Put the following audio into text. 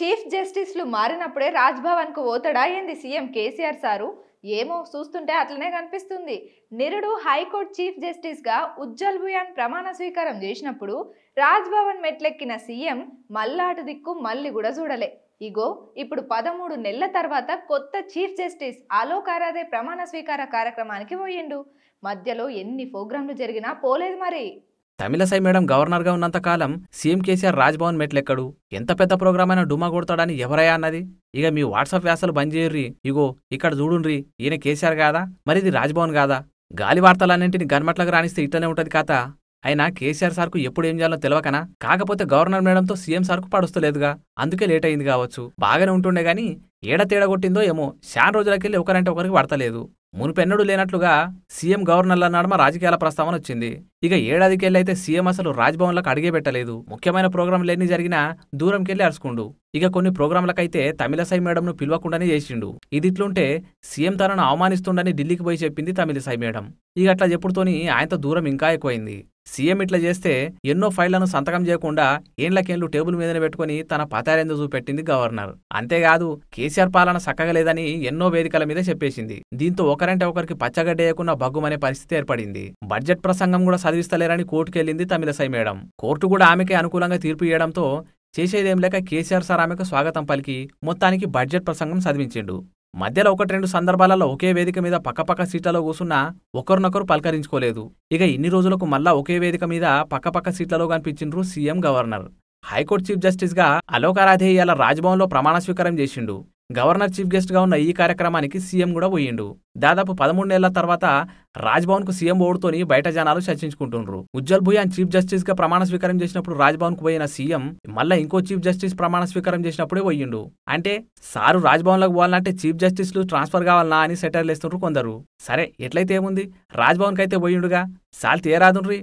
chief జస్టిస్లు మారినప్పుడే రాజ్భవన్కు ఓతడా అయింది CM KCR sir ఏమో చూస్తుంటే అట్లనే కనిపిస్తుంది నిరుడు హైకోర్టు చీఫ్ జస్టిస్గా ఉజ్జల్ భుయాన్ ప్రమాణ స్వీకారం చేసినప్పుడు రాజ్భవన్ మెట్లెక్కిన సీఎం మల్లాటు దిక్కు మళ్ళీ కూడా చూడలే ఇగో ఇప్పుడు పదమూడు నెలల తర్వాత కొత్త చీఫ్ జస్టిస్ ఆలోక్ ఆరాధే ప్రమాణ స్వీకార కార్యక్రమానికి పోయిండు మధ్యలో ఎన్ని ప్రోగ్రాంలు జరిగినా పోలేదు మరి తమిళసై మేడం గవర్నర్గా ఉన్నంతకాలం సీఎం కేసీఆర్ రాజ్భవన్ మెట్లెక్కడు ఎంత పెద్ద ప్రోగ్రామ్ అయినా డుమా కొడతాడని ఎవరయ్యా అన్నది ఇక మీ వాట్సాప్ వ్యాసాలు బంద్ చేయర్రి ఇగో ఇక్కడ చూడుండ్రి ఈయన కేసీఆర్ కాదా మరిది రాజ్భవన్ కాదా గాలి వార్తలన్నింటిని గన్మట్లకు రాణిస్తే ఇట్లనే ఉంటది కాత అయినా కేసీఆర్ సార్కు ఎప్పుడు ఏం చేయాలో తెలవకనా కాకపోతే గవర్నర్ మేడంతో సీఎం సార్కు పడుస్తలేదుగా అందుకే లేట్ అయింది కావచ్చు బాగానే ఉంటుండే గాని ఏడ తేడా కొట్టిందో ఏమో శాన్ రోజులకెళ్ళి ఒకరంటే ఒకరికి పడతలేదు మునుపెన్నడూ లేనట్లుగా సీఎం గవర్నర్ల నడమ రాజకీయాల ప్రస్తావన వచ్చింది ఇక ఏడాదికెళ్ళైతే సీఎం అసలు రాజ్భవన్లకు అడిగే పెట్టలేదు ముఖ్యమైన లేని జరిగినా దూరంకెళ్ళి అరుచుకుండు ఇక కొన్ని ప్రోగ్రాంలకైతే తమిళసై మేడంను పిలవకుండానే చేసిండు ఇదిట్లుంటే సీఎం తనను అవమానిస్తుండని ఢిల్లీకి పోయి చెప్పింది తమిళసై మేడం ఇక అట్లా చెప్పుడుతోని ఆయనతో దూరం ఇంకా ఎక్కువైంది సీఎం ఇట్లా చేస్తే ఎన్నో ఫైళ్లను సంతకం చేయకుండా ఏండ్లకేండ్లు టేబుల్ మీదనే పెట్టుకుని తన పతారేందు చూపెట్టింది గవర్నర్ అంతేకాదు కేసీఆర్ పాలన చక్కగా లేదని ఎన్నో వేదికల మీద చెప్పేసింది దీంతో ఒకరంటే ఒకరికి పచ్చగడ్డేయకుండా భగ్గుమనే పరిస్థితి ఏర్పడింది బడ్జెట్ ప్రసంగం కూడా చదివిస్తలేరని కోర్టుకెళ్లింది తమిళసై మేడం కోర్టు కూడా ఆమెకే అనుకూలంగా తీర్పు ఇవ్వడంతో చేసేదేం లేక కేసీఆర్ సార్ ఆమెకు స్వాగతం పలికి మొత్తానికి బడ్జెట్ ప్రసంగం చదివించిండు మధ్యలో ఒకటి రెండు సందర్భాలలో ఒకే వేదిక మీద పక్కపక్క సీట్లలో కూసున్నా ఒకరినొకరు పలకరించుకోలేదు ఇక ఇన్ని రోజులకు మళ్ళా ఒకే వేదిక మీద పక్కపక్క సీట్లలో కనిపించిండ్రు సీఎం గవర్నర్ హైకోర్టు చీఫ్ జస్టిస్గా అలోక రాధే ఇయాల రాజ్భవన్లో ప్రమాణ స్వీకారం చేసిండు గవర్నర్ చీఫ్ గెస్ట్గా ఉన్న ఈ కార్యక్రమానికి సీఎం కూడా పోయిండు దాదాపు పదమూడు నెలల తర్వాత రాజ్భవన్ కు సీఎం ఓడుతోని బయట జనాలు చర్చించుకుంటున్నారు ఉజ్జల్ భూయాన్ చీఫ్ జస్టిస్ గా ప్రమాణ స్వీకారం చేసినప్పుడు రాజ్భవన్ కు పోయిన సీఎం మళ్ళీ ఇంకో చీఫ్ జస్టిస్ ప్రమాణ స్వీకారం చేసినప్పుడే పోయిండు అంటే సారు రాజ్భవన్ లోకి పోవాలంటే చీఫ్ జస్టిస్లు ట్రాన్స్ఫర్ కావాలన్నా అని సెటర్లు వేస్తున్నారు కొందరు సరే ఎట్లయితే ఏముంది రాజ్భవన్ కైతే పోయిండుగా సాల్ తీయరాదున్రి